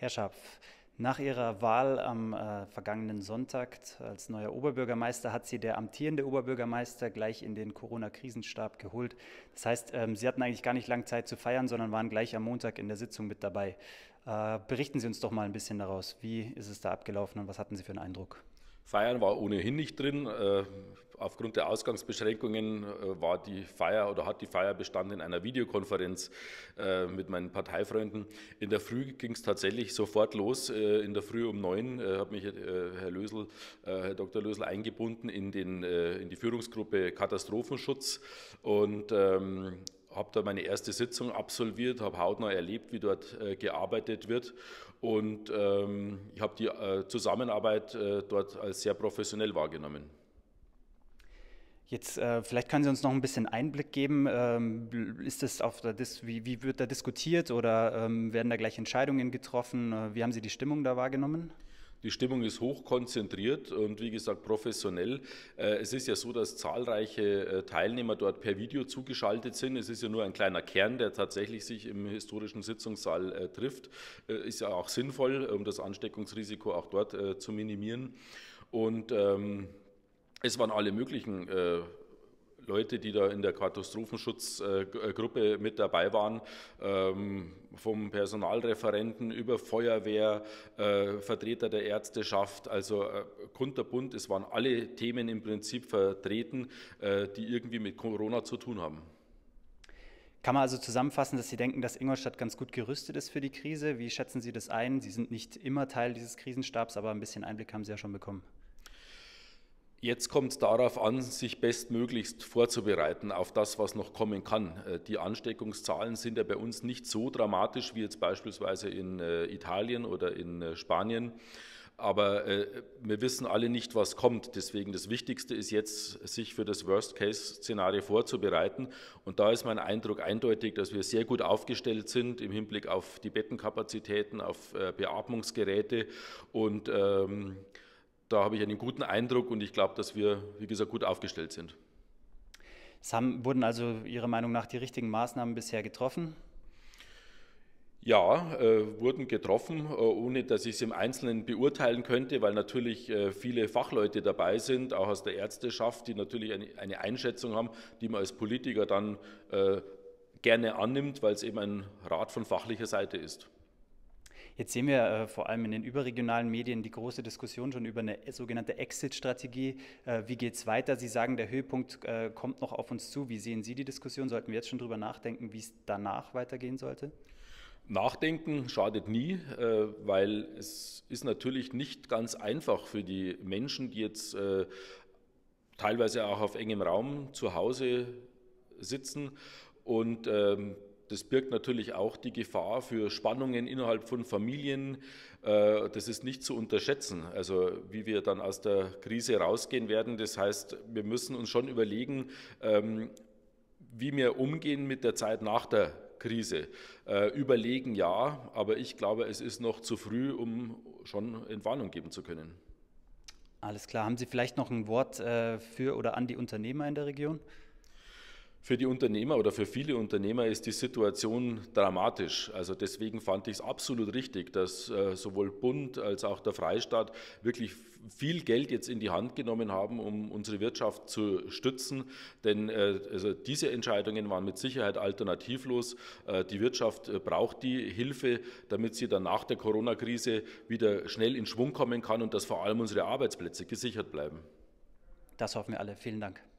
Herr Schapf, nach Ihrer Wahl am äh, vergangenen Sonntag als neuer Oberbürgermeister hat Sie der amtierende Oberbürgermeister gleich in den Corona-Krisenstab geholt. Das heißt, ähm, Sie hatten eigentlich gar nicht lange Zeit zu feiern, sondern waren gleich am Montag in der Sitzung mit dabei. Äh, berichten Sie uns doch mal ein bisschen daraus. Wie ist es da abgelaufen und was hatten Sie für einen Eindruck? Feiern war ohnehin nicht drin. Äh, aufgrund der Ausgangsbeschränkungen äh, war die Feier oder hat die Feier bestanden in einer Videokonferenz äh, mit meinen Parteifreunden. In der Früh ging es tatsächlich sofort los. In der Früh um neun hat mich Herr Lösel, Herr Dr. Lösel eingebunden in, den, in die Führungsgruppe Katastrophenschutz und ähm, habe da meine erste Sitzung absolviert, habe hautnah erlebt, wie dort äh, gearbeitet wird. Und ähm, ich habe die äh, Zusammenarbeit äh, dort als sehr professionell wahrgenommen. Jetzt, äh, vielleicht können Sie uns noch ein bisschen Einblick geben. Ähm, ist das auf der Dis wie, wie, wird da diskutiert oder ähm, werden da gleich Entscheidungen getroffen? Äh, wie haben Sie die Stimmung da wahrgenommen? Die Stimmung ist hochkonzentriert und wie gesagt professionell. Äh, es ist ja so, dass zahlreiche äh, Teilnehmer dort per Video zugeschaltet sind. Es ist ja nur ein kleiner Kern, der tatsächlich sich im historischen Sitzungssaal äh, trifft. Ist ja auch sinnvoll, um das Ansteckungsrisiko auch dort zu minimieren. Und ähm, es waren alle möglichen äh, Leute, die da in der Katastrophenschutzgruppe äh, mit dabei waren, ähm, vom Personalreferenten über Feuerwehr, äh, Vertreter der Ärzteschaft, also äh, kunterbunt, es waren alle Themen im Prinzip vertreten, die irgendwie mit Corona zu tun haben. Kann man also zusammenfassen, dass Sie denken, dass Ingolstadt ganz gut gerüstet ist für die Krise? Wie schätzen Sie das ein? Sie sind nicht immer Teil dieses Krisenstabs, aber ein bisschen Einblick haben Sie ja schon bekommen. Jetzt kommt es darauf an, sich bestmöglichst vorzubereiten auf das, was noch kommen kann. Äh, die Ansteckungszahlen sind ja bei uns nicht so dramatisch wie jetzt beispielsweise in äh, Italien oder in äh, Spanien. Aber wir wissen alle nicht, was kommt. Deswegen das Wichtigste ist jetzt, sich für das Worst-Case-Szenario vorzubereiten. Und da ist mein Eindruck eindeutig, dass wir sehr gut aufgestellt sind im Hinblick auf die Bettenkapazitäten, auf Beatmungsgeräte und ähm, da habe ich einen guten Eindruck und ich glaube, dass wir, wie gesagt, gut aufgestellt sind. Es haben, wurden also Ihrer Meinung nach die richtigen Maßnahmen bisher getroffen? Ja, äh, wurden getroffen, äh, ohne dass ich es im Einzelnen beurteilen könnte, weil natürlich äh, viele Fachleute dabei sind, auch aus der Ärzteschaft, die natürlich eine, eine Einschätzung haben, die man als Politiker dann äh, gerne annimmt, weil es eben ein Rat von fachlicher Seite ist. Jetzt sehen wir äh, vor allem in den überregionalen Medien die große Diskussion schon über eine sogenannte Exit-Strategie. Äh, wie geht es weiter? Sie sagen, der Höhepunkt äh, kommt noch auf uns zu. Wie sehen Sie die Diskussion? Sollten wir jetzt schon darüber nachdenken, wie es danach weitergehen sollte? Nachdenken schadet nie, äh, weil es ist natürlich nicht ganz einfach für die Menschen, die jetzt äh, teilweise auch auf engem Raum zu Hause sitzen und ähm, das birgt natürlich auch die Gefahr für Spannungen innerhalb von Familien. Äh, das ist nicht zu unterschätzen. Also wie wir dann aus der Krise rausgehen werden. Das heißt, wir müssen uns schon überlegen, ähm, wie wir umgehen mit der Zeit nach der Krise. Äh, überlegen ja, aber ich glaube, es ist noch zu früh, um schon Entwarnung geben zu können. Alles klar. Haben Sie vielleicht noch ein Wort äh, für oder an die Unternehmer in der Region? Für die Unternehmer oder für viele Unternehmer ist die Situation dramatisch. Also deswegen fand ich es absolut richtig, dass äh, sowohl Bund als auch der Freistaat wirklich viel Geld jetzt in die Hand genommen haben, um unsere Wirtschaft zu stützen. Denn äh, also diese Entscheidungen waren mit Sicherheit alternativlos. Äh, die Wirtschaft braucht die Hilfe, damit sie dann nach der Corona-Krise wieder schnell in Schwung kommen kann und dass vor allem unsere Arbeitsplätze gesichert bleiben. Das hoffen wir alle. Vielen Dank.